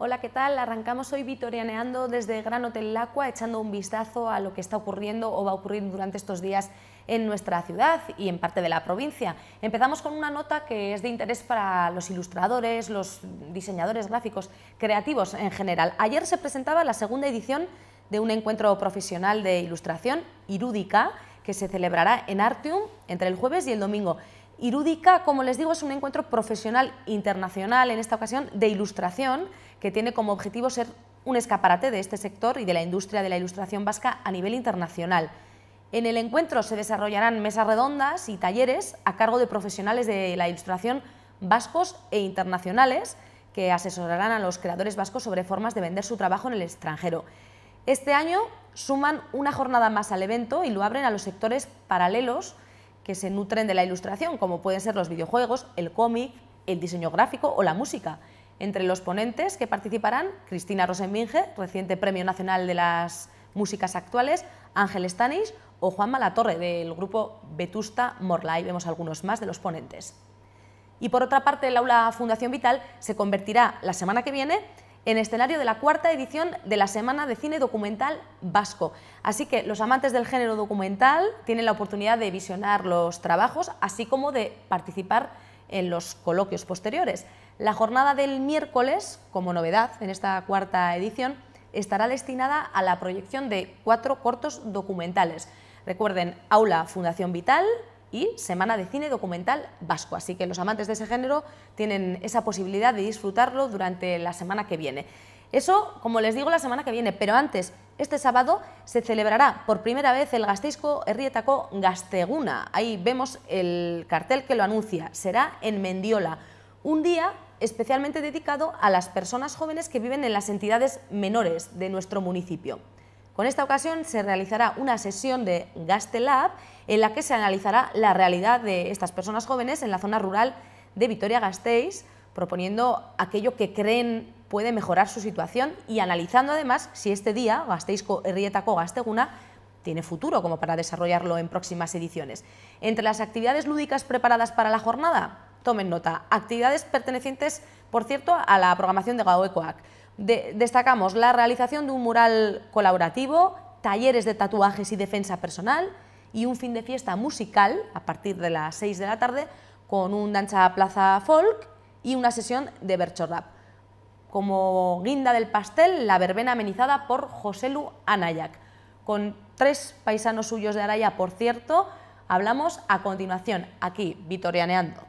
Hola, ¿qué tal? Arrancamos hoy vitorianeando desde Gran Hotel Lacua, echando un vistazo a lo que está ocurriendo o va a ocurrir durante estos días en nuestra ciudad y en parte de la provincia. Empezamos con una nota que es de interés para los ilustradores, los diseñadores gráficos, creativos en general. Ayer se presentaba la segunda edición de un encuentro profesional de ilustración, Irúdica, que se celebrará en Artium entre el jueves y el domingo. Irúdica, como les digo, es un encuentro profesional internacional, en esta ocasión de ilustración, que tiene como objetivo ser un escaparate de este sector y de la industria de la ilustración vasca a nivel internacional. En el encuentro se desarrollarán mesas redondas y talleres a cargo de profesionales de la ilustración vascos e internacionales que asesorarán a los creadores vascos sobre formas de vender su trabajo en el extranjero. Este año suman una jornada más al evento y lo abren a los sectores paralelos que se nutren de la ilustración, como pueden ser los videojuegos, el cómic, el diseño gráfico o la música. Entre los ponentes que participarán, Cristina Rosenminge, reciente Premio Nacional de las Músicas Actuales, Ángel Stanis o Juan Malatorre, del grupo Vetusta Morla. Ahí vemos algunos más de los ponentes. Y por otra parte, el aula Fundación Vital se convertirá la semana que viene en escenario de la cuarta edición de la Semana de Cine Documental Vasco. Así que los amantes del género documental tienen la oportunidad de visionar los trabajos, así como de participar en los coloquios posteriores. La jornada del miércoles, como novedad en esta cuarta edición, estará destinada a la proyección de cuatro cortos documentales. Recuerden, Aula Fundación Vital, y Semana de Cine Documental Vasco. Así que los amantes de ese género tienen esa posibilidad de disfrutarlo durante la semana que viene. Eso, como les digo, la semana que viene, pero antes, este sábado se celebrará por primera vez el Gastisco Herrietako Gasteguna. Ahí vemos el cartel que lo anuncia. Será en Mendiola, un día especialmente dedicado a las personas jóvenes que viven en las entidades menores de nuestro municipio. Con esta ocasión se realizará una sesión de Gastelab en la que se analizará la realidad de estas personas jóvenes en la zona rural de Vitoria-Gasteiz, proponiendo aquello que creen puede mejorar su situación y analizando además si este día Gasteis Rieta Gasteguna tiene futuro como para desarrollarlo en próximas ediciones. Entre las actividades lúdicas preparadas para la jornada, tomen nota, actividades pertenecientes, por cierto, a la programación de Gaoecoac destacamos la realización de un mural colaborativo, talleres de tatuajes y defensa personal y un fin de fiesta musical a partir de las 6 de la tarde con un danza plaza folk y una sesión de berchorrap. Como guinda del pastel, la verbena amenizada por Lu Anayak. Con tres paisanos suyos de Araya, por cierto, hablamos a continuación, aquí, vitorianeando.